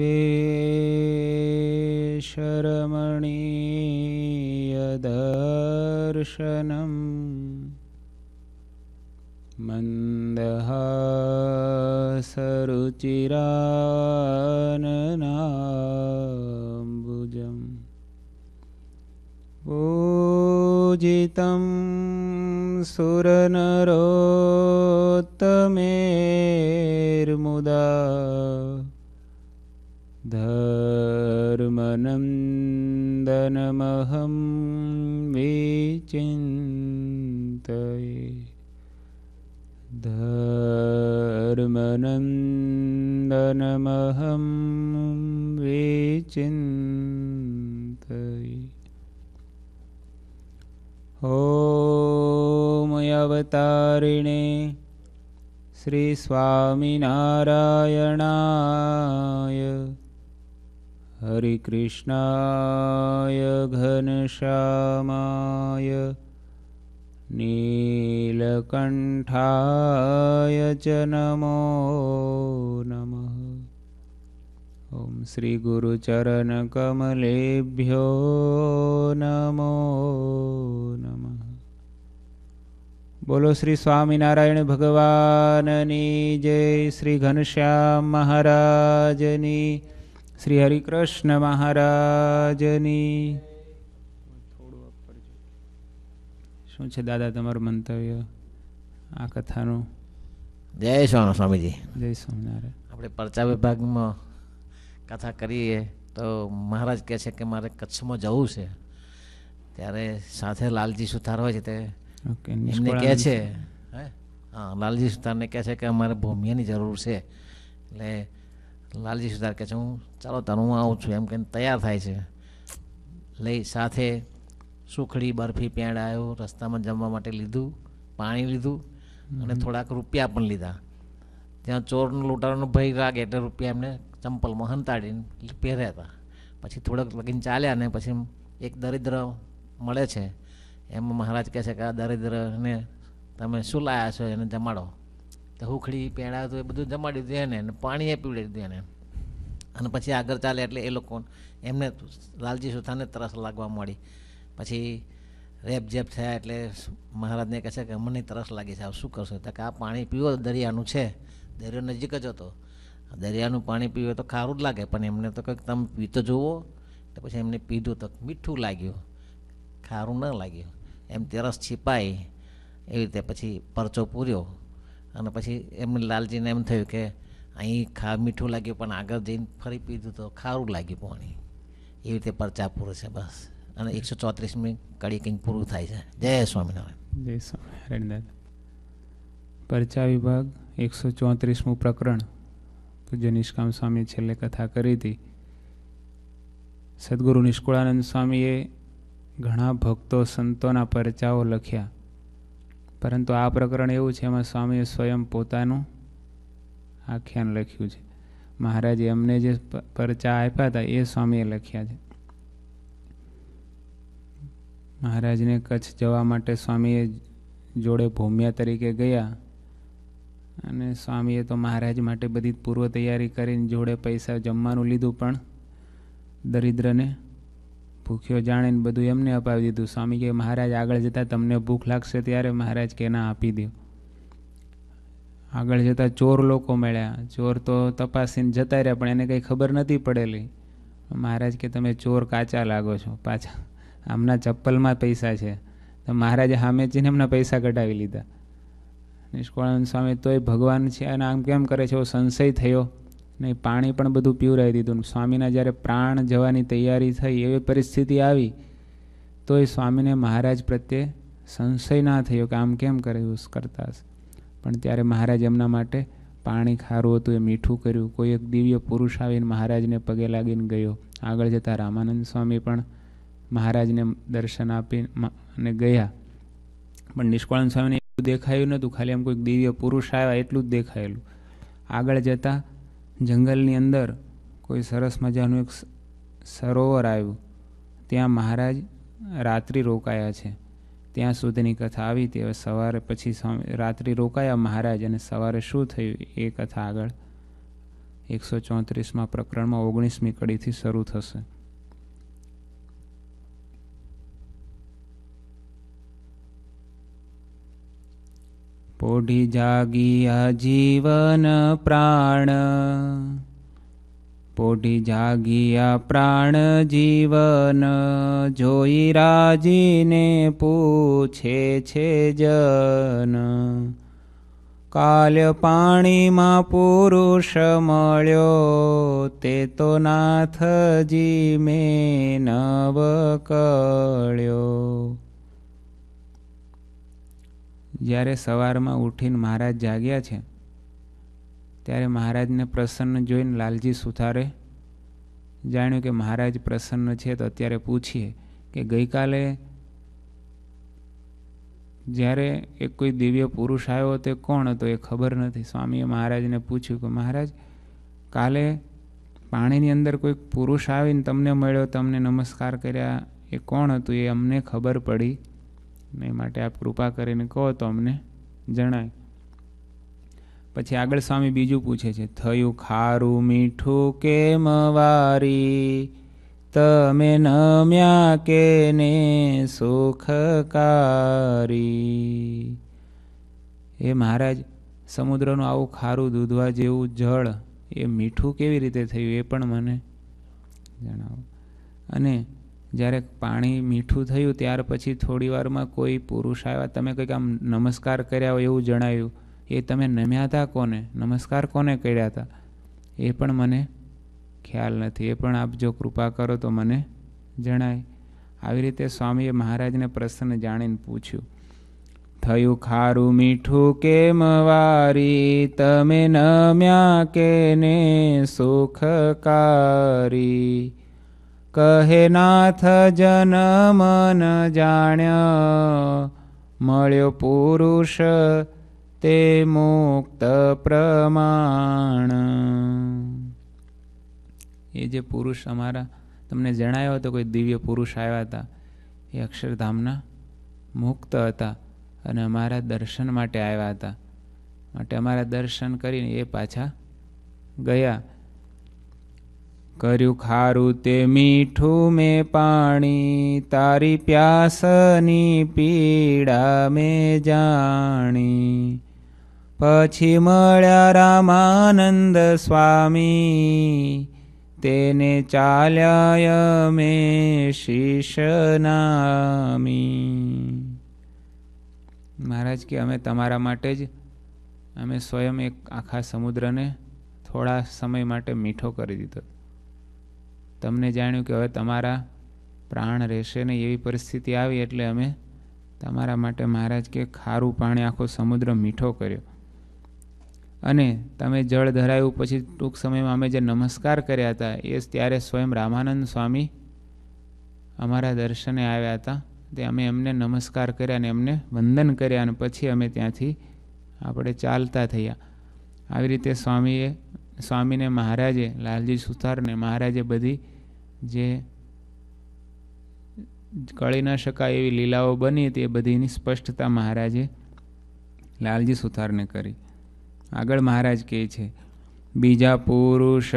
वे शरमणि मन्दहासरुचिराननाम्बुजम् ओजितं सुरनरोत्तमेर्मुदा विचिन्तये धर्मनन्दनमहं विचिन्तये धर्मनन्दनमहं विचिन्तयमवतारिणे श्रीस्वामिनारायणाय हरिकृष्णाय घनश्यामाय नीलकण्ठाय च नमो नमः ॐ श्रीगुरुचरणकमलेभ्यो नमो नमः બોલો શ્રી સ્વામિનારાયણ ભગવાનની જય શ્રી ઘનશ્યામ મહારાજની શ્રી હરિકૃષ્ણ મહારાજની શું છે દાદા તમારું મંતવ્ય આ કથાનું જય સ્વામી સ્વામીજી જય સ્વામિનારાયણ આપણે પરચા વિભાગમાં કથા કરીએ તો મહારાજ કહે છે કે મારે કચ્છમાં જવું છે ત્યારે સાથે લાલજી સુથાર હોય છે તે એમને કહે છે હા લાલજી સુથારને કહે છે કે અમારે ભૂમિયાની જરૂર છે એટલે લાલજી સુધાર કહે છે હું ચાલો તાર હું આવું છું એમ કહીને તૈયાર થાય છે લઈ સાથે સુખડી બરફી પેંડ આવ્યો રસ્તામાં જમવા માટે લીધું પાણી લીધું અને થોડાક રૂપિયા પણ લીધા ત્યાં ચોરનો લૂંટારાનો ભય લાગે એટલે રૂપિયા એમને ચંપલમાં હંતાડીને પહેર્યા હતા પછી થોડાક લગીને ચાલ્યા ને પછી એક દરિદ્ર મળે છે એમાં મહારાજ કહે છે કે આ દરિદ્રને તમે શું લાયા છો એને જમાડો તો હુખડી પેણા હતું એ બધું જમાડી દીધું એને પાણી એ પીવડાવી દીધું એને અને પછી આગળ ચાલે એટલે એ લોકો એમને લાલજી સુથાને તરસ લાગવા મળી પછી રેપ જેપ થયા એટલે મહારાજને કહે છે કે મને તરસ લાગી છે શું કરશો તો કે આ પાણી પીવો દરિયાનું છે દરિયો નજીક જ હતો દરિયાનું પાણી પીવો તો ખારું જ લાગે પણ એમને તો કંઈક તમે પીતો જુઓ તો પછી એમને પીધું તો મીઠું લાગ્યું ખારું ન લાગ્યું એમ તેરસ છીપાઈ એવી રીતે પછી પરચો પૂર્યો અને પછી એમ લાલજીને એમ થયું કે અહીં ખા મીઠું લાગ્યું પણ આગળ જઈને ફરી પીધું તો ખારું લાગ્યું પાણી એવી રીતે પરચા પૂરું છે બસ અને એકસો ચોત્રીસમી કડી કંઈક પૂરું થાય છે જય સ્વામિનારાયણ જય સ્વામિનારાયણ પરચા વિભાગ એકસો ચોત્રીસમું પ્રકરણ પૂજ્ય નિષ્કામ સ્વામીએ છેલ્લે કથા કરી હતી સદગુરુ નિષ્કુળાનંદ સ્વામીએ ઘણા ભક્તો સંતોના પરચાઓ લખ્યા પરંતુ આ પ્રકરણ એવું છે એમાં સ્વામીએ સ્વયં પોતાનું આખ્યાન લખ્યું છે મહારાજે એમને જે પરચા આપ્યા હતા એ સ્વામીએ લખ્યા છે મહારાજને કચ્છ જવા માટે સ્વામીએ જોડે ભૂમ્યા તરીકે ગયા અને સ્વામીએ તો મહારાજ માટે બધી પૂર્વ તૈયારી કરીને જોડે પૈસા જમવાનું લીધું પણ દરિદ્રને ભૂખ્યો જાણીને બધું એમને અપાવી દીધું સ્વામી કે મહારાજ આગળ જતાં તમને ભૂખ લાગશે ત્યારે મહારાજ કે ના આપી દો આગળ જતાં ચોર લોકો મળ્યા ચોર તો તપાસીને જતા રહ્યા પણ એને કંઈ ખબર નથી પડેલી મહારાજ કે તમે ચોર કાચા લાગો છો પાછા આમના ચપ્પલમાં પૈસા છે તો મહારાજે સામે એમના પૈસા કઢાવી લીધા નિષ્કોળાનંદ સ્વામી તોય ભગવાન છે અને આમ કેમ કરે છે એવો સંશય થયો ને પાણી પણ બધું પીવરાવી દીધું સ્વામીના જ્યારે પ્રાણ જવાની તૈયારી થઈ એવી પરિસ્થિતિ આવી તો એ સ્વામીને મહારાજ પ્રત્યે સંશય ના થયો કે આમ કેમ કર્યું કરતા પણ ત્યારે મહારાજ એમના માટે પાણી ખારું હતું એ મીઠું કર્યું કોઈ એક દિવ્ય પુરુષ આવીને મહારાજને પગે લાગીને ગયો આગળ જતાં રામાનંદ સ્વામી પણ મહારાજને દર્શન આપી અને ગયા પણ નિષ્કળન સ્વામીને એટલું દેખાયું નહોતું ખાલી આમ કોઈક દિવ્ય પુરુષ આવ્યા એટલું જ દેખાયેલું આગળ જતાં જંગલની અંદર કોઈ સરસ મજાનું એક સરોવર આવ્યું ત્યાં મહારાજ રાત્રિ રોકાયા છે ત્યાં સુધીની કથા આવી તે સવારે પછી રાત્રિ રોકાયા મહારાજ અને સવારે શું થયું એ કથા આગળ એકસો ચોત્રીસમાં પ્રકરણમાં ઓગણીસમી કડીથી શરૂ થશે પોઢી જાગી જીવન પ્રાણ પોઢી જાગીયા પ્રાણ જીવન જોઈ રાજીને પૂછે છે જન કાલ પાણીમાં પુરુષ મળ્યો તે તો નાથજી મેં નવ કળ્યો જ્યારે સવારમાં ઉઠીને મહારાજ જાગ્યા છે ત્યારે મહારાજને પ્રસન્ન જોઈને લાલજી સુથારે જાણ્યું કે મહારાજ પ્રસન્ન છે તો અત્યારે પૂછીએ કે ગઈકાલે જ્યારે એક કોઈ દિવ્ય પુરુષ આવ્યો તે કોણ હતો એ ખબર નથી સ્વામીએ મહારાજને પૂછ્યું કે મહારાજ કાલે પાણીની અંદર કોઈક પુરુષ આવીને તમને મળ્યો તમને નમસ્કાર કર્યા એ કોણ હતું એ અમને ખબર પડી એ માટે આપ કૃપા કરીને કહો તો અમને જણાય પછી આગળ સ્વામી બીજું પૂછે છે થયું ખારું મીઠું કેમ વારી તમે નમ્યા કે ને સુખકારી એ મહારાજ સમુદ્રનું આવું ખારું દૂધવા જેવું જળ એ મીઠું કેવી રીતે થયું એ પણ મને જણાવો અને જ્યારે પાણી મીઠું થયું ત્યાર પછી થોડી વારમાં કોઈ પુરુષ આવ્યા તમે કંઈક આમ નમસ્કાર કર્યા હોય એવું જણાયું એ તમે નમ્યા હતા કોને નમસ્કાર કોને કર્યા હતા એ પણ મને ખ્યાલ નથી એ પણ આપ જો કૃપા કરો તો મને જણાય આવી રીતે સ્વામીએ મહારાજને પ્રશ્ન જાણીને પૂછ્યું થયું ખારું મીઠું કેમ વારી તમે નમ્યા કેને સુખકારી કહે નાથ જન મન જાણ્ય મળ્યો પુરુષ તે મુક્ત પ્રમાણ એ જે પુરુષ અમારા તમને જણાયો હતો કોઈ દિવ્ય પુરુષ આવ્યા હતા એ અક્ષરધામના મુક્ત હતા અને અમારા દર્શન માટે આવ્યા હતા માટે અમારા દર્શન કરીને એ પાછા ગયા કર્યું ખારું તે મીઠું મેં પાણી તારી પ્યાસની પીડા મેં જાણી પછી મળ્યા રામાનંદ સ્વામી તેને ચાલ્યાય મેં શીશ નામી મહારાજ કે અમે તમારા માટે જ અમે સ્વયં એક આખા સમુદ્રને થોડા સમય માટે મીઠો કરી દીધો તમને જાણ્યું કે હવે તમારા પ્રાણ રહેશે ને એવી પરિસ્થિતિ આવી એટલે અમે તમારા માટે મહારાજ કે ખારું પાણી આખો સમુદ્ર મીઠો કર્યો અને તમે જળ ધરાયું પછી ટૂંક સમયમાં અમે જે નમસ્કાર કર્યા હતા એ ત્યારે સ્વયં રામાનંદ સ્વામી અમારા દર્શને આવ્યા હતા તે અમે એમને નમસ્કાર કર્યા અને એમને વંદન કર્યા અને પછી અમે ત્યાંથી આપણે ચાલતા થયા આવી રીતે સ્વામીએ સ્વામીને મહારાજે લાલજી સુથારને મહારાજે બધી જે કળી ન શકાય એવી લીલાઓ બની હતી એ બધીની સ્પષ્ટતા મહારાજે લાલજી સુથારને કરી આગળ મહારાજ કહે છે બીજા પુરુષ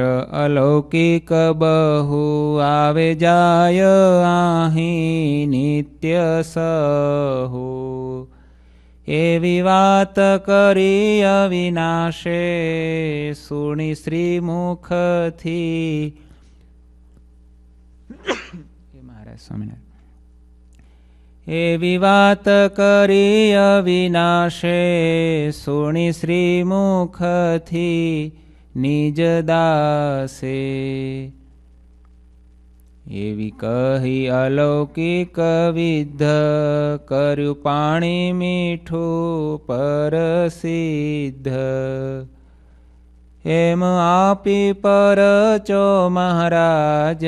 અલૌકિક બહુ આવે જાય અહીં નિત્ય સહુ એવી વાત કરી અવિનાશે સુણી શ્રી મુખથી મહારાજ સ્વામિનારાયણ એવી વાત કરી અવિનાશે સુણી શ્રી મુખથી નિજ દાસે એવી કહી અલૌકિક વિદ્ધ કર્યું પાણી મીઠું પરસિદ્ધ એમ આપી પરચો મહારાજ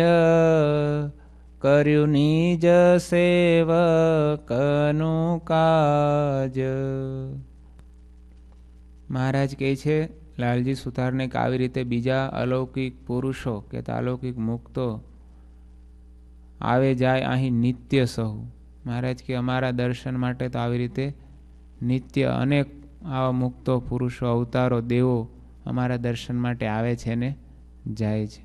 કર્યું નિજ સેવકનું કાજ મહારાજ કહે છે લાલજી સુથારને આવી રીતે બીજા અલૌકિક પુરુષો કે અલૌકિક મુક્તો આવે જાય અહીં નિત્ય સહુ મહારાજ કે અમારા દર્શન માટે તો આવી રીતે નિત્ય અનેક આવા મુક્તો પુરુષો અવતારો દેવો અમારા દર્શન માટે આવે છે ને જાય છે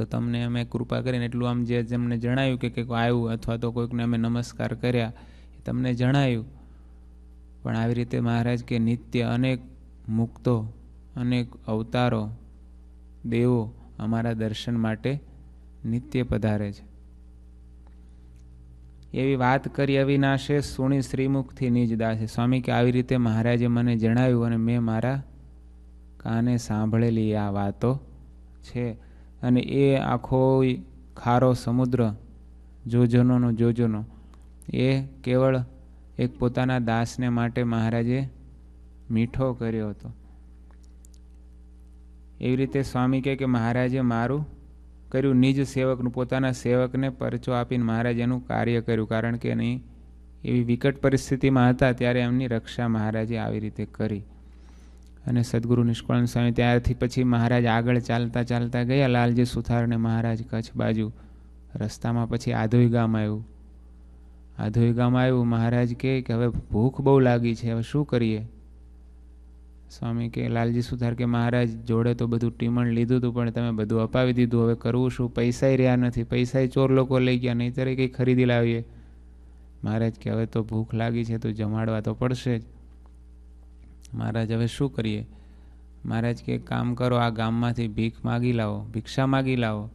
તો તમને અમે કૃપા કરીને એટલું આમ જે જેમને જણાયું કે કંઈક આવ્યું અથવા તો કોઈકને અમે નમસ્કાર કર્યા તમને જણાયું પણ આવી રીતે મહારાજ કે નિત્ય અનેક મુક્તો અનેક અવતારો દેવો અમારા દર્શન માટે નિત્ય પધારે છે એવી વાત કરી અવિનાશે સુણી શ્રીમુખથી નિજ દાસે સ્વામી કે આવી રીતે મહારાજે મને જણાવ્યું અને મેં મારા કાને સાંભળેલી આ વાતો છે અને એ આખો ખારો સમુદ્ર જોજનોનો જોજનો એ કેવળ એક પોતાના દાસને માટે મહારાજે મીઠો કર્યો હતો એવી રીતે સ્વામી કે મહારાજે મારું કર્યું નિજ સેવકનું પોતાના સેવકને પરચો આપીને મહારાજ એનું કાર્ય કર્યું કારણ કે એની એવી વિકટ પરિસ્થિતિમાં હતા ત્યારે એમની રક્ષા મહારાજે આવી રીતે કરી અને સદગુરુ નિષ્કળન સ્વામી ત્યારથી પછી મહારાજ આગળ ચાલતા ચાલતા ગયા લાલજી સુથારને મહારાજ કચ્છ બાજુ રસ્તામાં પછી આધોઈ ગામ આવ્યું આધોઈ ગામ આવ્યું મહારાજ કહે કે હવે ભૂખ બહુ લાગી છે હવે શું કરીએ સ્વામી કે લાલજી સુથાર કે મહારાજ જોડે તો બધું ટીમણ લીધું હતું પણ તમે બધું અપાવી દીધું હવે કરવું શું પૈસાય રહ્યા નથી પૈસાય ચોર લોકો લઈ ગયા નહીંતરે કંઈ ખરીદી લાવીએ મહારાજ કે હવે તો ભૂખ લાગી છે તો જમાડવા તો પડશે જ મહારાજ હવે શું કરીએ મહારાજ કે કામ કરો આ ગામમાંથી ભીખ માગી લાવો ભિક્ષા માગી લાવો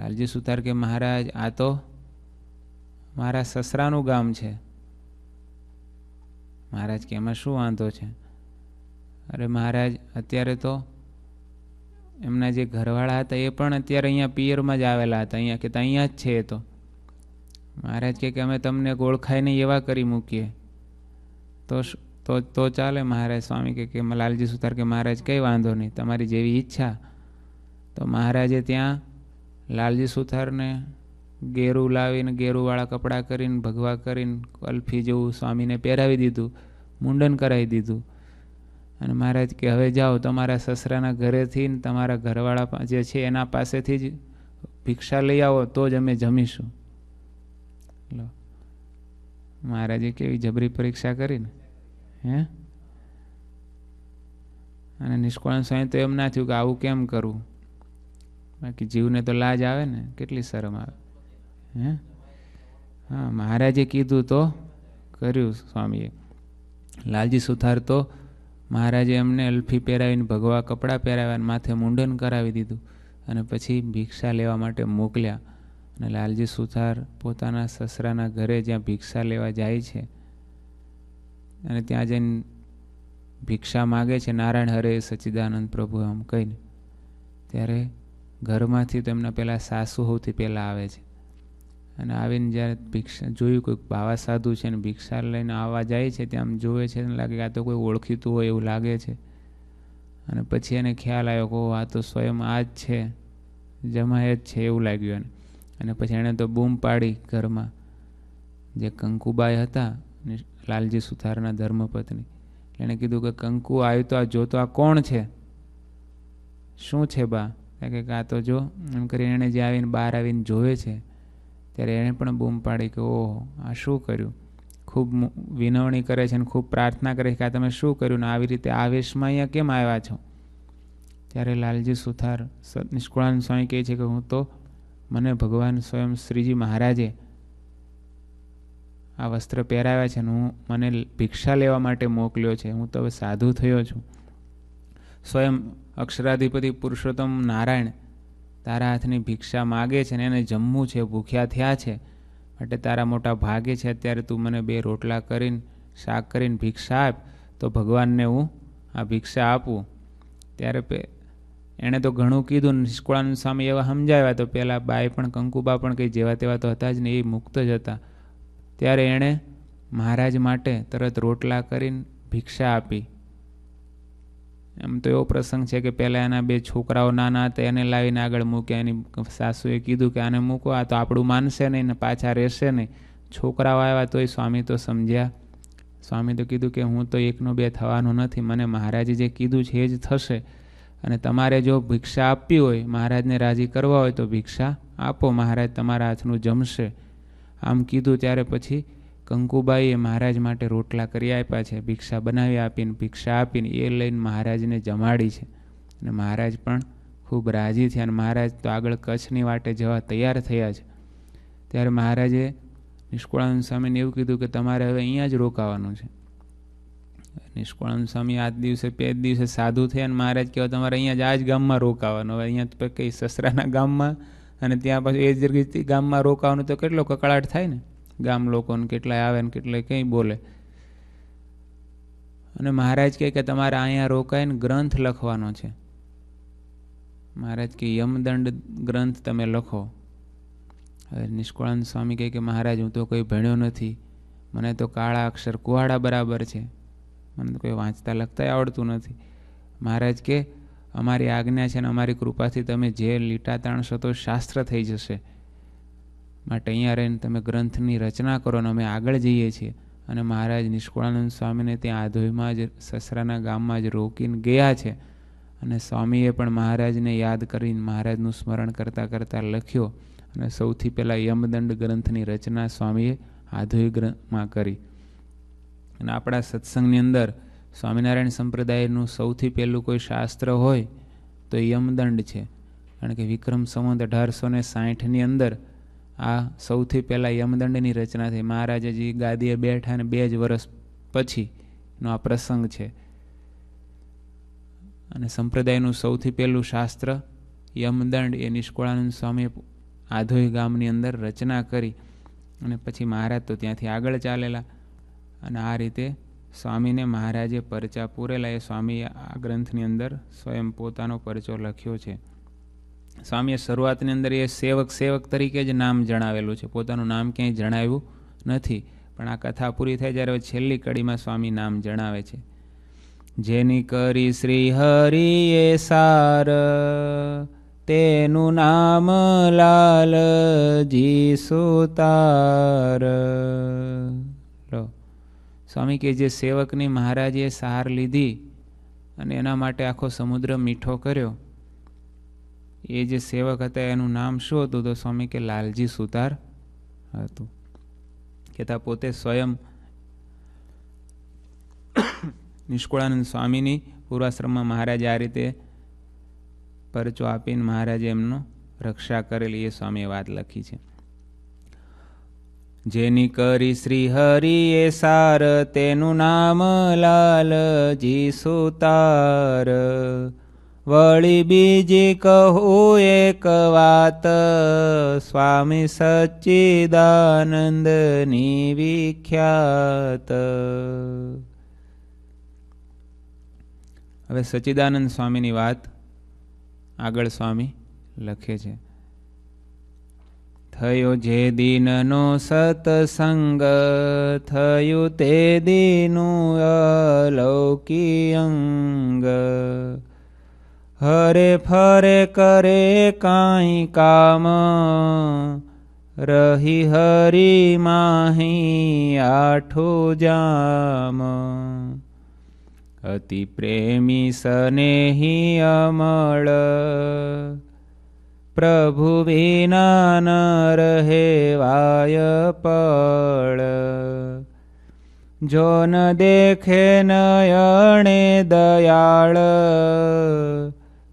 લાલજી સુથાર કે મહારાજ આ તો મારા સસરાનું ગામ છે મહારાજ કે એમાં શું વાંધો છે અરે મહારાજ અત્યારે તો એમના જે ઘરવાળા હતા એ પણ અત્યારે અહીંયા પિયરમાં જ આવેલા હતા અહીંયા કે અહીંયા જ છે એ તો મહારાજ કે અમે તમને ગોળખાઈને એવા કરી મૂકીએ તો તો તો ચાલે મહારાજ સ્વામી કે લાલજી સુથાર કે મહારાજ કંઈ વાંધો નહીં તમારી જેવી ઈચ્છા તો મહારાજે ત્યાં લાલજી સુથારને ગેરું લાવીને ગેરુવાળા કપડાં કરીને ભગવા કરીને અલ્ફી જેવું સ્વામીને પહેરાવી દીધું મુંડન કરાવી દીધું અને મહારાજ કે હવે જાઓ તમારા સસરાના ઘરેથી ને તમારા ઘરવાળા જે છે એના પાસેથી જ ભિક્ષા લઈ આવો તો જ અમે જમીશું લો મહારાજે કેવી જબરી પરીક્ષા કરીને હે અને નિષ્કળન સ્વામી તો એમ ના થયું કે આવું કેમ કરવું બાકી જીવને તો લાજ આવે ને કેટલી શરમ આવે હે હા મહારાજે કીધું તો કર્યું સ્વામીએ લાલજી સુથાર તો મહારાજે એમને અલ્ફી પહેરાવીને ભગવા કપડાં પહેરાવ્યા માથે મુંડન કરાવી દીધું અને પછી ભિક્ષા લેવા માટે મોકલ્યા અને લાલજી સુથાર પોતાના સસરાના ઘરે જ્યાં ભિક્ષા લેવા જાય છે અને ત્યાં જઈને ભિક્ષા માગે છે નારાયણ હરે સચ્ચિદાનંદ પ્રભુ એમ કહીને ત્યારે ઘરમાંથી તેમના પહેલાં સાસુ સૌથી પહેલાં આવે છે અને આવીને જ્યારે ભિક્ષા જોયું કોઈક બાવા સાધુ છે ને ભિક્ષા લઈને આવવા જાય છે ત્યાં આમ જોવે છે લાગે કે આ તો કોઈ ઓળખીતું હોય એવું લાગે છે અને પછી એને ખ્યાલ આવ્યો કે આ તો સ્વયં આ જ છે જમાય જ છે એવું લાગ્યું એને અને પછી એણે તો બૂમ પાડી ઘરમાં જે કંકુબાઈ હતા અને લાલજી સુથારના ધર્મપત્ની એણે કીધું કે કંકુ આવ્યું તો આ જોતો આ કોણ છે શું છે બા કે આ તો જો એમ કરીને એણે જે આવીને બહાર આવીને જોવે છે ત્યારે એણે પણ બૂમ પાડી કે ઓહો આ શું કર્યું ખૂબ વિનવણી કરે છે અને ખૂબ પ્રાર્થના કરે છે કે આ તમે શું કર્યું ને આવી રીતે આવેશમાં અહીંયા કેમ આવ્યા છો ત્યારે લાલજી સુથાર નિષ્કુળાન સ્વામી કહે છે કે હું તો મને ભગવાન સ્વયં શ્રીજી મહારાજે આ વસ્ત્ર પહેરાવ્યા છે અને હું મને ભિક્ષા લેવા માટે મોકલ્યો છે હું તો હવે સાધુ થયો છું સ્વયં અક્ષરાધિપતિ પુરુષોત્તમ નારાયણ તારા હાથની ભિક્ષા માગે છે ને એને જમવું છે ભૂખ્યા થયા છે માટે તારા મોટા ભાગે છે અત્યારે તું મને બે રોટલા કરીને શાક કરીને ભિક્ષા આપ તો ભગવાનને હું આ ભિક્ષા આપું ત્યારે એણે તો ઘણું કીધું નિષ્કુળાનંદ સ્વામી એવા સમજાવ્યા તો પહેલાં બાઈ પણ કંકુબા પણ કંઈ જેવા તેવા તો હતા જ ને એ મુક્ત જ હતા ત્યારે એણે મહારાજ માટે તરત રોટલા કરીને ભિક્ષા આપી એમ તો એવો પ્રસંગ છે કે પહેલાં એના બે છોકરાઓ નાના હતા એને લાવીને આગળ મૂક્યા એની સાસુએ કીધું કે આને મૂકો આ તો આપણું માનશે નહીં ને પાછા રહેશે નહીં છોકરાઓ આવ્યા તોય સ્વામી તો સમજ્યા સ્વામી તો કીધું કે હું તો એકનો બે થવાનો નથી મને મહારાજે જે કીધું છે એ જ થશે અને તમારે જો ભિક્ષા આપવી હોય મહારાજને રાજી કરવા હોય તો ભિક્ષા આપો મહારાજ તમારા હાથનું જમશે આમ કીધું ત્યારે પછી કંકુબાઈએ મહારાજ માટે રોટલા કરી આપ્યા છે ભિક્ષા બનાવી આપીને ભિક્ષા આપીને એ લઈને મહારાજને જમાડી છે અને મહારાજ પણ ખૂબ રાજી થયા અને મહારાજ તો આગળ કચ્છની વાટે જવા તૈયાર થયા છે ત્યારે મહારાજે નિષ્કુળાનંદ સ્વામીને એવું કીધું કે તમારે હવે અહીંયા જ રોકાવાનું છે નિષ્કુળાનંદ સ્વામી આજ દિવસે બે દિવસે સાધુ થયા અને મહારાજ કહેવા તમારે અહીંયા જ આ જ ગામમાં રોકાવાનું હવે અહીંયા તો કંઈ સસરાના ગામમાં અને ત્યાં પછી એ જ ગામમાં રોકાવાનું તો કેટલો કકળાટ થાય ને ગામ લોકોને કેટલાય આવે ને કેટલાય કંઈ બોલે અને મહારાજ કહે કે તમારે અહીંયા રોકાઈને ગ્રંથ લખવાનો છે મહારાજ કે યમદંડ ગ્રંથ તમે લખો હવે નિષ્કુળાનંદ સ્વામી કહે કે મહારાજ હું તો કોઈ ભણ્યો નથી મને તો કાળા અક્ષર કુહાડા બરાબર છે મને તો કોઈ વાંચતા લખતા આવડતું નથી મહારાજ કે અમારી આજ્ઞા છે ને અમારી કૃપાથી તમે જે લીટા તાણશો તો શાસ્ત્ર થઈ જશે માટે અહીંયા રહીને તમે ગ્રંથની રચના કરો અને અમે આગળ જઈએ છીએ અને મહારાજ નિષ્કુળાનંદ સ્વામીને ત્યાં આધોઈમાં જ સસરાના ગામમાં જ રોકીને ગયા છે અને સ્વામીએ પણ મહારાજને યાદ કરીને મહારાજનું સ્મરણ કરતાં કરતાં લખ્યો અને સૌથી પહેલાં યમદંડ ગ્રંથની રચના સ્વામીએ આધોઈ ગ્રંથમાં કરી અને આપણા સત્સંગની અંદર સ્વામિનારાયણ સંપ્રદાયનું સૌથી પહેલું કોઈ શાસ્ત્ર હોય તો યમદંડ છે કારણ કે વિક્રમ સંવંત અઢારસો ને સાહીઠની અંદર આ સૌથી પહેલાં યમદંડની રચના થઈ મહારાજાજી ગાદીએ બેઠા અને બે જ વર્ષ પછીનો આ પ્રસંગ છે અને સંપ્રદાયનું સૌથી પહેલું શાસ્ત્ર યમદંડ એ નિષ્કોળાનંદ સ્વામીએ આધોઈ ગામની અંદર રચના કરી અને પછી મહારાજ તો ત્યાંથી આગળ ચાલેલા અને આ રીતે સ્વામીને મહારાજે પરચા પૂરેલા એ સ્વામીએ આ ગ્રંથની અંદર સ્વયં પોતાનો પરચો લખ્યો છે સ્વામીએ શરૂઆતની અંદર એ સેવક સેવક તરીકે જ નામ જણાવેલું છે પોતાનું નામ ક્યાંય જણાવ્યું નથી પણ આ કથા પૂરી થાય જ્યારે છેલ્લી કડીમાં સ્વામી નામ જણાવે છે જેની કરી શ્રી હરિએ સાર તેનું નામ લાલજી સુતાર સ્વામી કે જે સેવકની મહારાજે સાર લીધી અને એના માટે આખો સમુદ્ર મીઠો કર્યો એ જે સેવક હતા એનું નામ શું હતું તો સ્વામી કે લાલજી સુતાર હતું કેતા પોતે સ્વયં નિષ્કુળાનંદ સ્વામીની પૂર્વાશ્રમમાં મહારાજ આ રીતે પરચો આપીને મહારાજે એમનો રક્ષા કરેલી એ સ્વામીએ વાત લખી છે જેની કરી શ્રી હરિએ સાર તેનું નામ લાલજી સુતાર વળી બીજી કહું એક વાત સ્વામી સચ્ચિદાનંદની વિખ્યાત હવે સચ્ચિદાનંદ સ્વામીની વાત આગળ સ્વામી લખે છે થયો જે દિનનો સતસંગ થયું તે દિનનું અંગ હરે ફરે કરે કાંઈ કામ રહી હરી માહી આઠો જામ અતિ પ્રેમી સનેહી અમળ પ્રભુ વિના ન રહે વાય પળ જોન દેખે નયણે દયાળ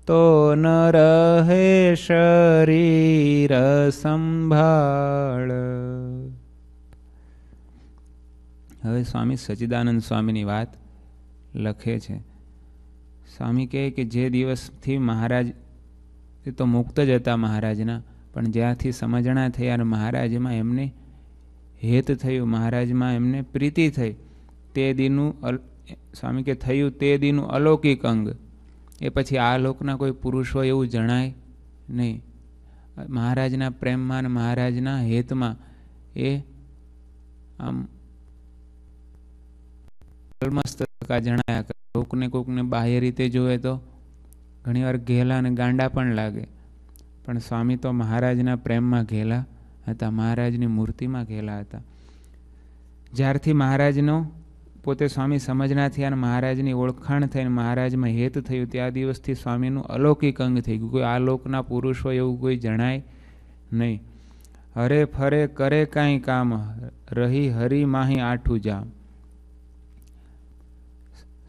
તો ન રહે શરીર સંભાળ હવે સ્વામી સચિદાનંદ સ્વામીની વાત લખે છે સ્વામી કહે કે જે દિવસથી મહારાજ એ તો મુક્ત જ હતા મહારાજના પણ જ્યાંથી સમજણા થયા મહારાજમાં એમને હેત થયું મહારાજમાં એમને પ્રીતિ થઈ તે દીનું સ્વામી કે થયું તે દીનું અલૌકિક અંગ એ પછી આ લોકના કોઈ પુરુષ હોય એવું જણાય નહીં મહારાજના પ્રેમમાં અને મહારાજના હેતમાં એ આમ કલમસ્તકા જણાયા કરે કોકને કોકને બાહ્ય રીતે જોવે તો ઘણીવાર ઘેલા અને ગાંડા પણ લાગે પણ સ્વામી તો મહારાજના પ્રેમમાં ઘેલા હતા મહારાજની મૂર્તિમાં ઘેલા હતા જ્યારથી મહારાજનો પોતે સ્વામી સમજના અને મહારાજની ઓળખાણ થઈને મહારાજમાં હેત થયું ત્યાં દિવસથી સ્વામીનું અલૌકિક અંગ થઈ ગયું કોઈ આલોકના પુરુષ હોય એવું કોઈ જણાય નહીં હરે ફરે કરે કાંઈ કામ રહી હરી માહી આઠું જામ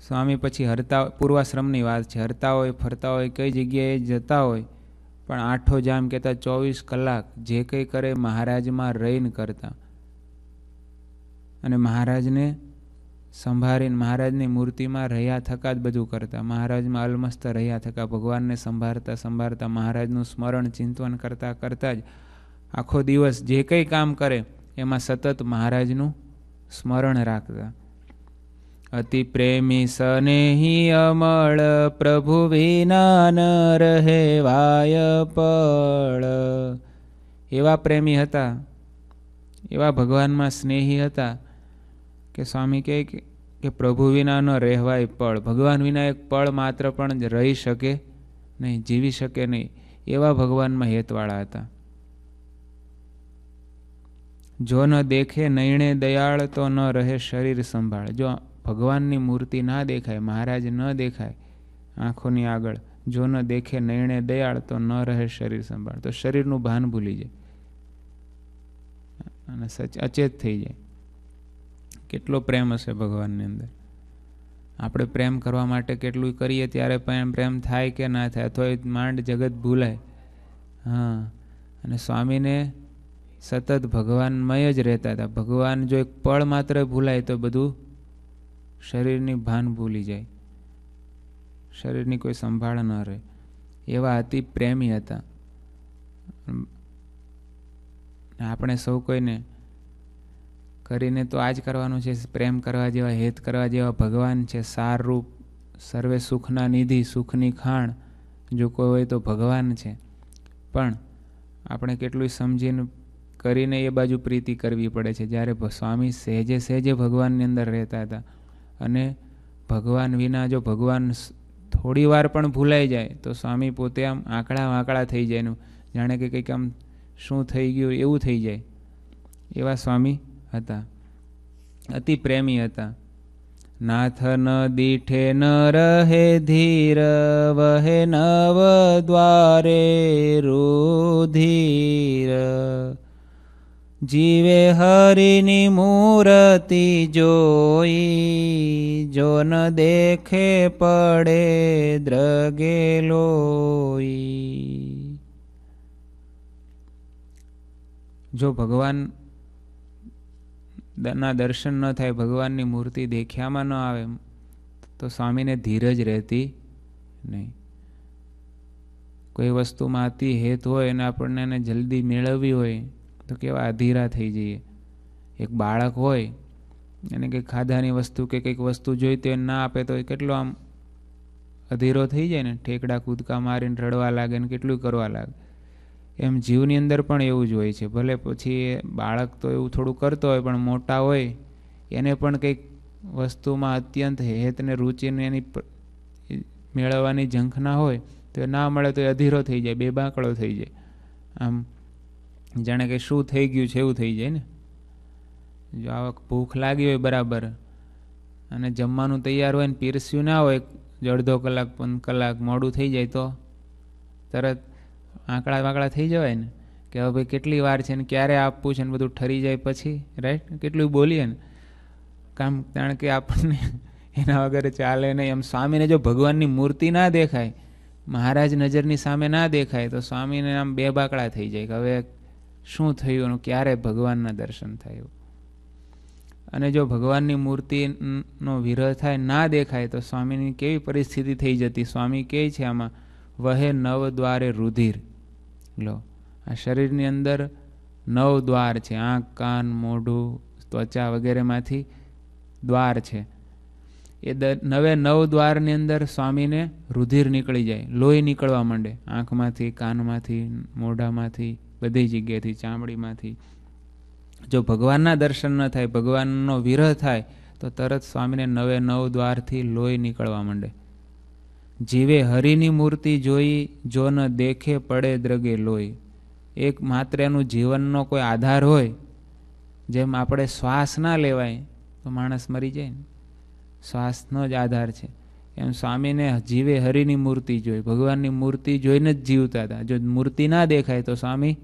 સ્વામી પછી હરતા પૂર્વાશ્રમની વાત છે હરતા હોય ફરતા હોય કઈ જગ્યાએ જતા હોય પણ આઠો જામ કહેતા ચોવીસ કલાક જે કંઈ કરે મહારાજમાં રહીને કરતા અને મહારાજને સંભાળીને મહારાજની મૂર્તિમાં રહ્યા થકા જ બધું કરતા મહારાજમાં અલમસ્ત રહ્યા થકા ભગવાનને સંભાળતા સંભાળતા મહારાજનું સ્મરણ ચિંતન કરતાં કરતાં જ આખો દિવસ જે કંઈ કામ કરે એમાં સતત મહારાજનું સ્મરણ રાખતા અતિ પ્રેમી સનેહી અમળ પ્રભુ વિના ન વાય પળ એવા પ્રેમી હતા એવા ભગવાનમાં સ્નેહી હતા કે સ્વામી કહે કે પ્રભુ વિના ન રહેવાય પળ ભગવાન વિના એક પળ માત્ર પણ રહી શકે નહીં જીવી શકે નહીં એવા ભગવાનમાં હેતવાળા હતા જો ન દેખે નૈણે દયાળ તો ન રહે શરીર સંભાળ જો ભગવાનની મૂર્તિ ના દેખાય મહારાજ ન દેખાય આંખોની આગળ જો ન દેખે નૈણે દયાળ તો ન રહે શરીર સંભાળ તો શરીરનું ભાન ભૂલી જાય અને સચ અચેત થઈ જાય કેટલો પ્રેમ હશે ભગવાનની અંદર આપણે પ્રેમ કરવા માટે કેટલું કરીએ ત્યારે પણ પ્રેમ થાય કે ના થાય અથવા માંડ જગત ભૂલાય હા અને સ્વામીને સતત ભગવાનમય જ રહેતા હતા ભગવાન જો એક પળ માત્ર ભૂલાય તો બધું શરીરની ભાન ભૂલી જાય શરીરની કોઈ સંભાળ ન રહે એવા અતિ પ્રેમી હતા આપણે સૌ કોઈને કરીને તો આ જ કરવાનું છે પ્રેમ કરવા જેવા હેત કરવા જેવા ભગવાન છે સારરૂપ સર્વે સુખના નિધિ સુખની ખાણ જો કોઈ હોય તો ભગવાન છે પણ આપણે કેટલું સમજીને કરીને એ બાજુ પ્રીતિ કરવી પડે છે જ્યારે સ્વામી સહેજે સહેજે ભગવાનની અંદર રહેતા હતા અને ભગવાન વિના જો ભગવાન થોડી વાર પણ ભૂલાઈ જાય તો સ્વામી પોતે આમ આંકડા આંકડા થઈ જાયનું જાણે કે કંઈક આમ શું થઈ ગયું એવું થઈ જાય એવા સ્વામી હતા અતિ પ્રેમી હતા નાથ ન દીઠે ન રહે ધીર વહે નવ દ્વારે રૂધીર જીવે હરિની મૂર્તિ જોઈ જો ન દેખે પડે દ્રગેલોઈ જો ભગવાન ના દર્શન ન થાય ભગવાનની મૂર્તિ દેખ્યામાં ન આવે તો સ્વામીને ધીરજ રહેતી નહીં કોઈ વસ્તુમાં અતિ હેત હોય અને આપણને એને જલ્દી મેળવવી હોય તો કેવા અધીરા થઈ જઈએ એક બાળક હોય એને કંઈક ખાધાની વસ્તુ કે કંઈક વસ્તુ જોઈતી હોય ના આપે તો કેટલો આમ અધીરો થઈ જાય ને ઠેકડા કૂદકા મારીને રડવા લાગે ને કેટલું કરવા લાગે એમ જીવની અંદર પણ એવું જ હોય છે ભલે પછી બાળક તો એવું થોડું કરતો હોય પણ મોટા હોય એને પણ કંઈક વસ્તુમાં અત્યંત હેતને રૂચિને એની મેળવવાની ઝંખના હોય તો ના મળે તો એ અધીરો થઈ જાય બે બાંકડો થઈ જાય આમ જાણે કે શું થઈ ગયું છે એવું થઈ જાય ને જો આવક ભૂખ લાગી હોય બરાબર અને જમવાનું તૈયાર હોય ને પીરસ્યું ના હોય અડધો કલાક પણ કલાક મોડું થઈ જાય તો તરત આંકડા બાંકડા થઈ જવાય ને કે હવે ભાઈ કેટલી વાર છે ને ક્યારે આપવું છે ને બધું ઠરી જાય પછી રાઈટ કેટલું બોલીએ ને કામ કારણ કે આપણને એના વગર ચાલે નહીં એમ સ્વામીને જો ભગવાનની મૂર્તિ ના દેખાય મહારાજ નજરની સામે ના દેખાય તો સ્વામીને આમ બે બાકડા થઈ જાય કે હવે શું થયું એનું ક્યારે ભગવાનના દર્શન થાય અને જો ભગવાનની મૂર્તિનો વિરહ થાય ના દેખાય તો સ્વામીની કેવી પરિસ્થિતિ થઈ જતી સ્વામી કહે છે આમાં વહે નવ દ્વારે રુધિર લો આ શરીરની અંદર નવ દ્વાર છે આંખ કાન મોઢું ત્વચા વગેરેમાંથી દ્વાર છે એ નવે નવ દ્વારની અંદર સ્વામીને રુધિર નીકળી જાય લોહી નીકળવા માંડે આંખમાંથી કાનમાંથી મોઢામાંથી બધી જગ્યાએથી ચામડીમાંથી જો ભગવાનના દર્શન ન થાય ભગવાનનો વિરહ થાય તો તરત સ્વામીને નવે નવ દ્વારથી લોહી નીકળવા માંડે જીવે હરિની મૂર્તિ જોઈ જો ન દેખે પડે દ્રગે લોહી એક માત્ર એનું જીવનનો કોઈ આધાર હોય જેમ આપણે શ્વાસ ના લેવાય તો માણસ મરી જાય ને શ્વાસનો જ આધાર છે એમ સ્વામીને જીવે હરિની મૂર્તિ જોઈ ભગવાનની મૂર્તિ જોઈને જ જીવતા હતા જો મૂર્તિ ના દેખાય તો સ્વામી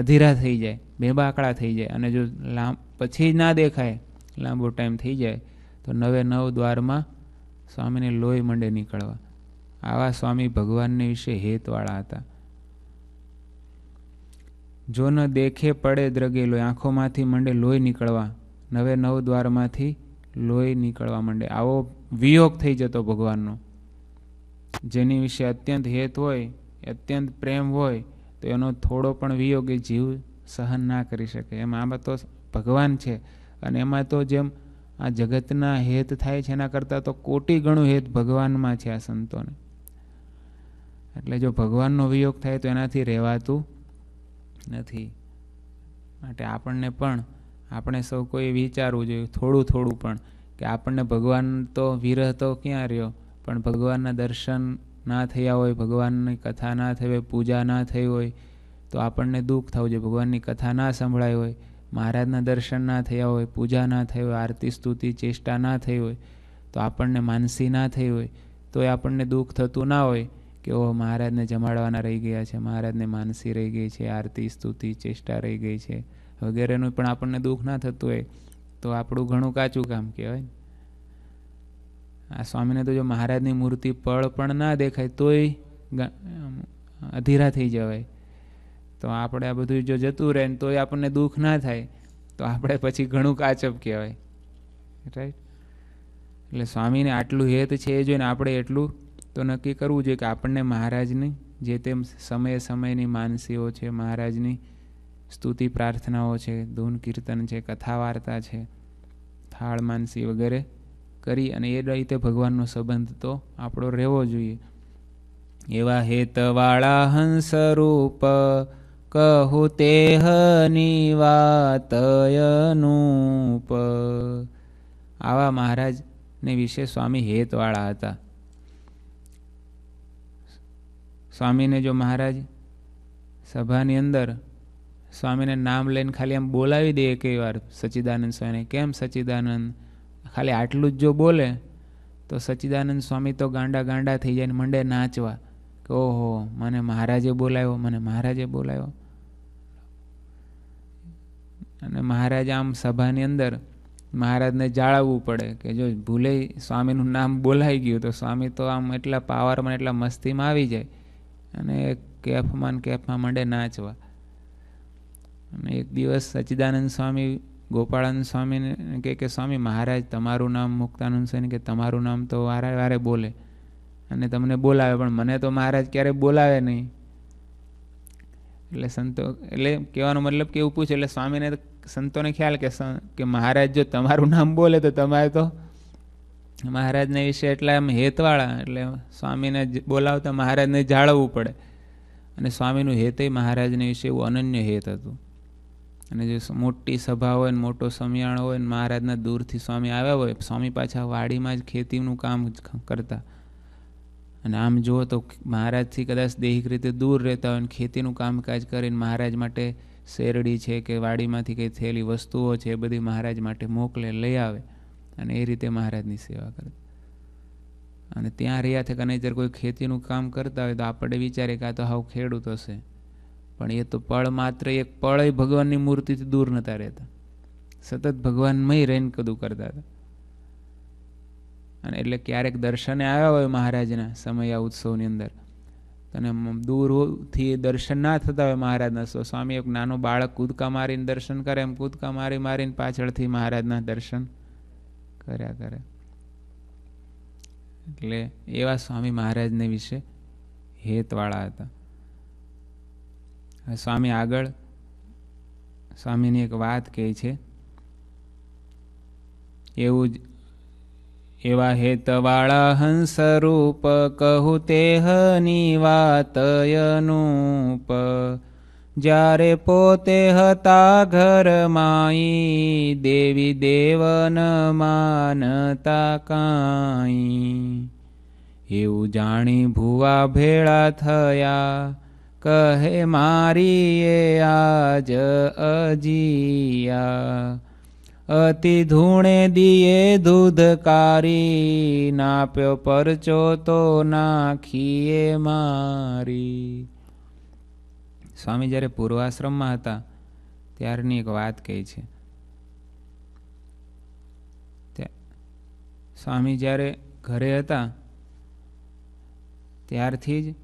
અધીરા થઈ જાય બેબાકડા થઈ જાય અને જો લાંબ પછી ના દેખાય લાંબો ટાઈમ થઈ જાય તો નવે નવ દ્વારમાં સ્વામીને લોહી મંડે નીકળવા આવા સ્વામી ભગવાનને વિશે હેતવાળા હતા જો ન દેખે પડે દ્રગેલો લોહી આંખોમાંથી મંડે લોહી નીકળવા નવે નવ દ્વારમાંથી લોહી નીકળવા માંડે આવો વિયોગ થઈ જતો ભગવાનનો જેની વિશે અત્યંત હેત હોય અત્યંત પ્રેમ હોય તો એનો થોડો પણ વિયોગ એ જીવ સહન ના કરી શકે એમ આમાં તો ભગવાન છે અને એમાં તો જેમ આ જગતના હેત થાય છે એના કરતાં તો કોટી ગણું હેત ભગવાનમાં છે આ સંતોને એટલે જો ભગવાનનો વિયોગ થાય તો એનાથી રહેવાતું નથી માટે આપણને પણ આપણે સૌ કોઈ વિચારવું જોઈએ થોડું થોડું પણ કે આપણને ભગવાન તો વિરહ તો ક્યાં રહ્યો પણ ભગવાનના દર્શન ના થયા હોય ભગવાનની કથા ના થઈ હોય પૂજા ના થઈ હોય તો આપણને દુઃખ થવું જોઈએ ભગવાનની કથા ના સંભળાઈ હોય મહારાજના દર્શન ના થયા હોય પૂજા ના થઈ હોય આરતી સ્તુતિ ચેષ્ટા ના થઈ હોય તો આપણને માનસી ના થઈ હોય તો એ આપણને દુઃખ થતું ના હોય કે ઓહ મહારાજને જમાડવાના રહી ગયા છે મહારાજને માનસી રહી ગઈ છે આરતી સ્તુતિ ચેષ્ટા રહી ગઈ છે વગેરેનું પણ આપણને દુઃખ ના થતું હોય તો આપણું ઘણું કાચું કામ કહેવાય આ સ્વામીને તો જો મહારાજની મૂર્તિ પળ પણ ના દેખાય તોય અધીરા થઈ જવાય તો આપણે આ બધું જો જતું રહે ને તોય આપણને દુઃખ ના થાય તો આપણે પછી ઘણું કાચબ કહેવાય રાઈટ એટલે સ્વામીને આટલું હેત છે એ જોઈને આપણે એટલું તો નક્કી કરવું જોઈએ કે આપણને મહારાજની જે તે સમયે સમયની માનસીઓ છે મહારાજની સ્તુતિ પ્રાર્થનાઓ છે ધૂન કીર્તન છે કથા વાર્તા છે થાળ માનસી વગેરે કરી અને એ રીતે ભગવાનનો સંબંધ તો આપણો રહેવો જોઈએ એવા હેતવાળા હંસરૂપ કહું તે હની વાતયનુપ આવા મહારાજને વિશે સ્વામી હેતવાળા હતા સ્વામીને જો મહારાજ સભાની અંદર સ્વામીને નામ લઈને ખાલી આમ બોલાવી દે એક વાર સચિદાનંદ સ્વામીને કેમ સચિદાનંદ ખાલી આટલું જ જો બોલે તો સચિદાનંદ સ્વામી તો ગાંડા ગાંડા થઈ જાય ને મંડે નાચવા તો ઓહો મને મહારાજે બોલાવ્યો મને મહારાજે બોલાવ્યો અને મહારાજ આમ સભાની અંદર મહારાજને જાળવવું પડે કે જો ભૂલે સ્વામીનું નામ બોલાઈ ગયું તો સ્વામી તો આમ એટલા પાવરમાં એટલા મસ્તીમાં આવી જાય અને કેફમાં કેફમાં માંડે નાચવા અને એક દિવસ સચિદાનંદ સ્વામી ગોપાળાનંદ સ્વામીને કહે કે સ્વામી મહારાજ તમારું નામ મુક્તાનંદ સ્વામી કે તમારું નામ તો વારે વારે બોલે અને તમને બોલાવે પણ મને તો મહારાજ ક્યારેય બોલાવે નહીં એટલે સંતો એટલે કહેવાનો મતલબ કે એવું પૂછે એટલે સ્વામીને સંતોને ખ્યાલ કે કે મહારાજ જો તમારું નામ બોલે તો તમારે તો મહારાજને વિશે એટલા એમ હેતવાળા એટલે સ્વામીને બોલાવતા મહારાજને જાળવવું પડે અને સ્વામીનું હેતય મહારાજને વિશે એવું અનન્ય હેત હતું અને જો મોટી સભા હોય ને મોટો સમિયાણો હોય ને મહારાજના દૂરથી સ્વામી આવ્યા હોય સ્વામી પાછા વાડીમાં જ ખેતીનું કામ કરતા અને આમ જુઓ તો મહારાજથી કદાચ દૈહિક રીતે દૂર રહેતા હોય અને ખેતીનું કામકાજ કરીને મહારાજ માટે શેરડી છે કે વાડીમાંથી કંઈ થયેલી વસ્તુઓ છે એ બધી મહારાજ માટે મોકલે લઈ આવે અને એ રીતે મહારાજની સેવા કરે અને ત્યાં રહ્યા છે અને જ્યારે કોઈ ખેતીનું કામ કરતા હોય તો આપણે વિચારે કે આ તો હાવ ખેડૂત હશે પણ એ તો પળ માત્ર એક પળ ભગવાનની મૂર્તિથી દૂર નહોતા રહેતા સતત ભગવાનમય રહીને કદું કરતા હતા અને એટલે ક્યારેક દર્શને આવ્યા હોય મહારાજના સમયા ઉત્સવની અંદર અને દૂરથી દર્શન ના થતા હોય મહારાજના તો સ્વામી એક નાનું બાળક કૂદકા મારીને દર્શન કરે એમ કૂદકા મારી મારીને પાછળથી મહારાજના દર્શન કર્યા કરે એટલે એવા સ્વામી મહારાજને વિશે હેતવાળા હતા સ્વામી આગળ સ્વામીની એક વાત કહે છે એવું જ એવા હેતવાળા હંસરૂપ કહું તે હની વાતયનુપ જ્યારે પોતે હતા ઘર દેવી દેવન માનતા કાંઈ એવું જાણી ભુવા ભેળા થયા કહે મારી એ આજ અજીયા અતિ ધૂણે દિયે દૂધકારી નાપ્યો પરચો તો નાખીએ મારી સ્વામી જ્યારે પૂર્વાશ્રમમાં હતા ત્યારની એક વાત કહી છે સ્વામી જ્યારે ઘરે હતા ત્યારથી જ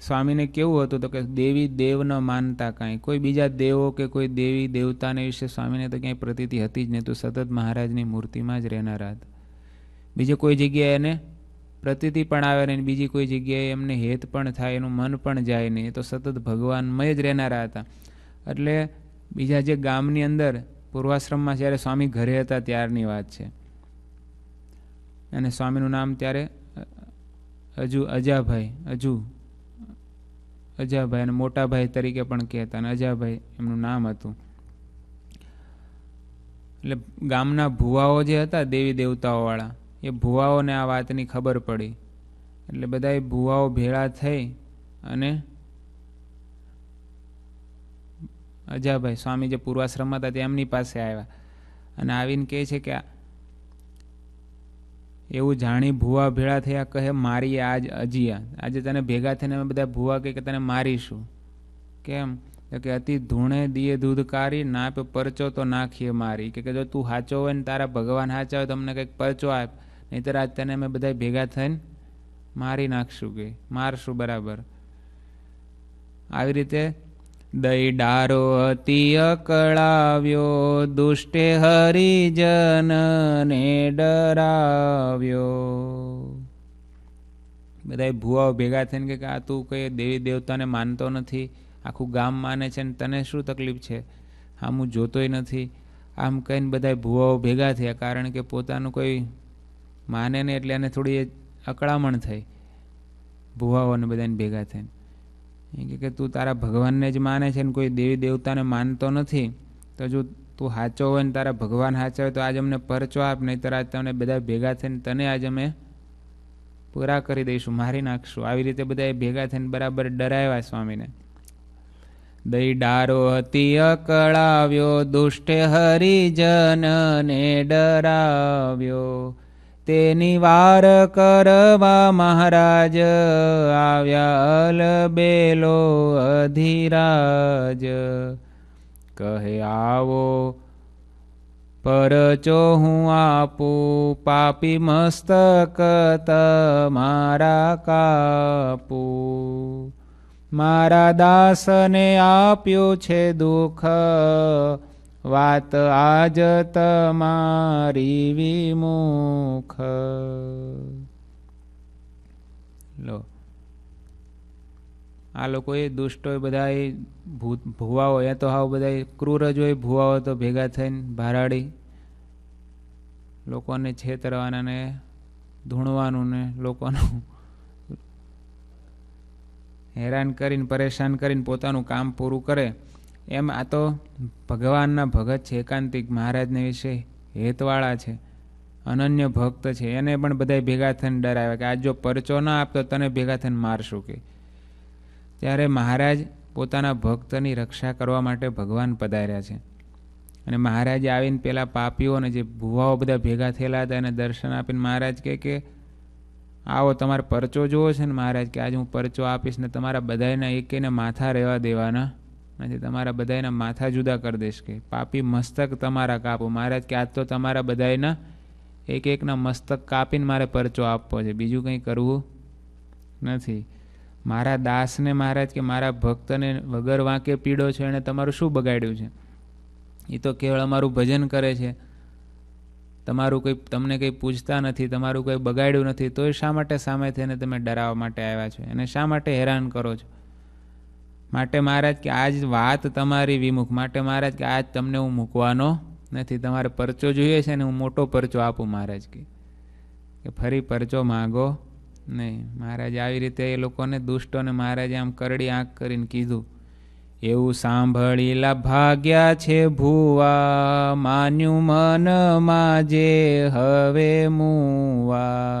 સ્વામીને કેવું હતું તો કે દેવી દેવ ન માનતા કાંઈ કોઈ બીજા દેવો કે કોઈ દેવી દેવતાને વિશે સ્વામીને તો ક્યાંય પ્રતીતિ હતી જ નહીં તો સતત મહારાજની મૂર્તિમાં જ રહેનારા હતા બીજે કોઈ જગ્યાએ એને પ્રતીતિ પણ આવે નહીં બીજી કોઈ જગ્યાએ એમને હેત પણ થાય એનું મન પણ જાય નહીં તો સતત ભગવાનમય જ રહેનારા હતા એટલે બીજા જે ગામની અંદર પૂર્વાશ્રમમાં જ્યારે સ્વામી ઘરે હતા ત્યારની વાત છે અને સ્વામીનું નામ ત્યારે હજુ અજાભાઈ હજુ અજાભાઈ અને મોટાભાઈ તરીકે પણ કહેતા અને અજાભાઈ એમનું નામ હતું એટલે ગામના ભુવાઓ જે હતા દેવી દેવતાઓવાળા એ ભુવાઓને આ વાતની ખબર પડી એટલે બધા એ ભુવાઓ ભેળા થઈ અને અજાભાઈ સ્વામી જે પૂર્વાશ્રમ હતા તેમની પાસે આવ્યા અને આવીને કહે છે કે આ એવું જાણી ભૂવા ભેળા થયા કહે મારી આજ અજીયા આજે તને ભેગા થઈને અમે બધા ભૂવા કહે કે તને મારીશું કેમ કે અતિ ધૂણે દીએ દૂધ કાઢી નાપ પરચો તો નાખીએ મારી કે જો તું સાચો હોય ને તારા ભગવાન હાચા હોય તમને કંઈક પરચો આપ નહીંતર આજ તને અમે બધા ભેગા થઈને મારી નાખશું કે મારશું બરાબર આવી રીતે દૈડારો અતિ અકળાવ્યો દુષ્ટે હરિજનને ડરાવ્યો બધા ભુવાઓ ભેગા થઈને કે આ તું કઈ દેવી દેવતાને માનતો નથી આખું ગામ માને છે ને તને શું તકલીફ છે આમ હું જોતોય નથી આમ કહીને બધા ભુવાઓ ભેગા થયા કારણ કે પોતાનું કોઈ માને ને એટલે એને થોડી અકળામણ થઈ ભુવાઓને બધાને ભેગા થઈને કે તું તારા ભગવાનને જ માને છે ને કોઈ દેવી દેવતાને માનતો નથી તો જો તું સાચો હોય ને તારા ભગવાન સાચા હોય તો આજ અમને પરચો આપ નહીતર આજ તમને બધા ભેગા થઈને તને આજ અમે પૂરા કરી દઈશું મારી નાખશું આવી રીતે બધા ભેગા થઈને બરાબર ડરાવ્યા સ્વામીને દઈ ડારો હતી અકળાવ્યો દુષ્ટ હરિજનને ડરાવ્યો તેની વાર કરવા મહારાજ આવ્યા બેલો અધિરાજ કહે આવો પરચો હું આપું પાપી મસ્તક તમારા કાપું મારા દાસને આપ્યું છે દુઃખ વાત આજ તમારી વિમુખ લો આ લોકોએ દુષ્ટોએ બધા ભૂત ભુવાઓ યા તો હાવ બધા ક્રૂર જ હોય ભુવાઓ તો ભેગા થઈને ભારાડી લોકોને છેતરવાના ને ધૂણવાનું ને લોકોનું હેરાન કરીને પરેશાન કરીને પોતાનું કામ પૂરું કરે એમ આ તો ભગવાનના ભગત છે એકાંતિક મહારાજને વિશે હેતવાળા છે અનન્ય ભક્ત છે એને પણ બધા ભેગા થઈને ડરાવ્યા કે આજ જો પરચો ના આપતો તને ભેગા થઈને મારશું કે ત્યારે મહારાજ પોતાના ભક્તની રક્ષા કરવા માટે ભગવાન પધાર્યા છે અને મહારાજ આવીને પેલા પાપીઓને જે ભુવાઓ બધા ભેગા થયેલા હતા એને દર્શન આપીને મહારાજ કહે કે આવો તમારે પરચો જોવો છે ને મહારાજ કે આજે હું પરચો આપીશ ને તમારા બધાના એકેને માથા રહેવા દેવાના અને તમારા બધાના માથા જુદા કરી દઈશ કે પાપી મસ્તક તમારા કાપો મહારાજ કે આજ તો તમારા બધાના એક એકના મસ્તક કાપીને મારે પરચો આપવો છે બીજું કંઈ કરવું નથી મારા દાસને મહારાજ કે મારા ભક્તને વગર વાંકે પીડો છે એણે તમારું શું બગાડ્યું છે એ તો કેવળ અમારું ભજન કરે છે તમારું કંઈ તમને કંઈ પૂછતા નથી તમારું કંઈ બગાડ્યું નથી તો એ શા માટે સામે થઈને તમે ડરાવવા માટે આવ્યા છો એને શા માટે હેરાન કરો છો માટે મહારાજ કે આ જ વાત તમારી વિમુખ માટે મહારાજ કે આજ તમને હું મૂકવાનો નથી તમારે પરચો જોઈએ છે ને હું મોટો પરચો આપું મહારાજ કે ફરી પરચો માગો નહીં મહારાજ આવી રીતે એ લોકોને દુષ્ટોને મહારાજે આમ કરડી આંખ કરીને કીધું એવું સાંભળીલા ભાગ્યા છે ભૂવા માન્યું મનમાં જે હવે મુવા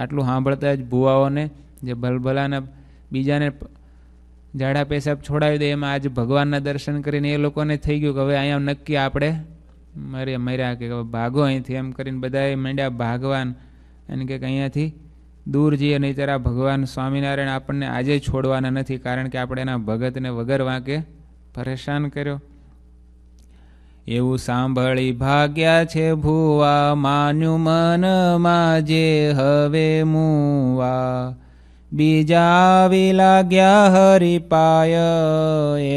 આટલું સાંભળતા જ ભૂવાઓને જે ભલભલાના બીજાને ઝાડા પેશાબ છોડાવી દે એમાં આજે ભગવાનના દર્શન કરીને એ લોકોને થઈ ગયું કે હવે અહીંયા નક્કી આપણે મરે મર્યા કે ભાગો અહીંથી એમ કરીને બધાએ માંડ્યા ભાગવાન એને કે અહીંયાથી દૂર જઈએ નહીંતર આ ભગવાન સ્વામિનારાયણ આપણને આજે છોડવાના નથી કારણ કે આપણે એના ભગતને વગર વાંકે પરેશાન કર્યો એવું સાંભળી ભાગ્યા છે ભૂવા માન્યું મનમાં જે હવે મૂવા બીજા લાગ્યા હરિપાય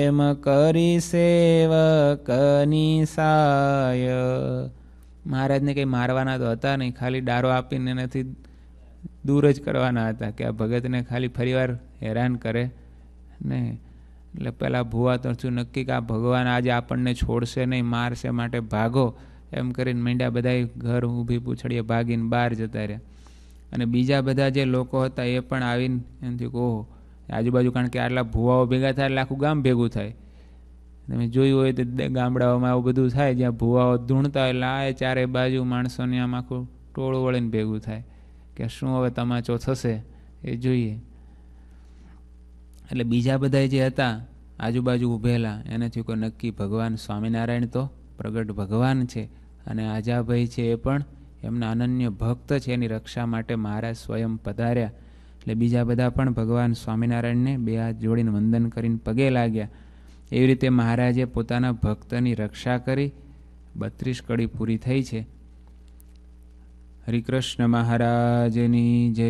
એમ કરી સેવકની સાય મહારાજને કંઈ મારવાના તો હતા નહીં ખાલી ડારો આપીને નથી દૂર જ કરવાના હતા કે આ ભગતને ખાલી ફરીવાર હેરાન કરે નહીં એટલે પહેલાં ભૂવા તરચું નક્કી કે આ ભગવાન આજે આપણને છોડશે નહીં મારશે માટે ભાગો એમ કરીને મીંડા બધાય ઘર ઊભી પૂછડીએ ભાગીને બહાર જતા રહ્યા અને બીજા બધા જે લોકો હતા એ પણ આવીને એમથી કહો કે આજુબાજુ કારણ કે આટલા ભૂવાઓ ભેગા થાય એટલે આખું ગામ ભેગું થાય તમે જોયું હોય તો ગામડાઓમાં આવું બધું થાય જ્યાં ભૂવાઓ ધૂણતા હોય એટલે આ ચારે બાજુ માણસોને આમ આખું ટોળું વળીને ભેગું થાય કે શું હવે તમાચો થશે એ જોઈએ એટલે બીજા બધા જે હતા આજુબાજુ ઊભેલા એનાથી કોઈ નક્કી ભગવાન સ્વામિનારાયણ તો પ્રગટ ભગવાન છે અને આજાભાઈ છે એ પણ એમના અનન્ય ભક્ત છે એની રક્ષા માટે મહારાજ સ્વયં પધાર્યા એટલે બીજા બધા પણ ભગવાન સ્વામિનારાયણને બે હાથ જોડીને વંદન કરીને પગે લાગ્યા એવી રીતે મહારાજે પોતાના ભક્તની રક્ષા કરી બત્રીસ કડી પૂરી થઈ છે હરિકૃષ્ણ મહારાજની જય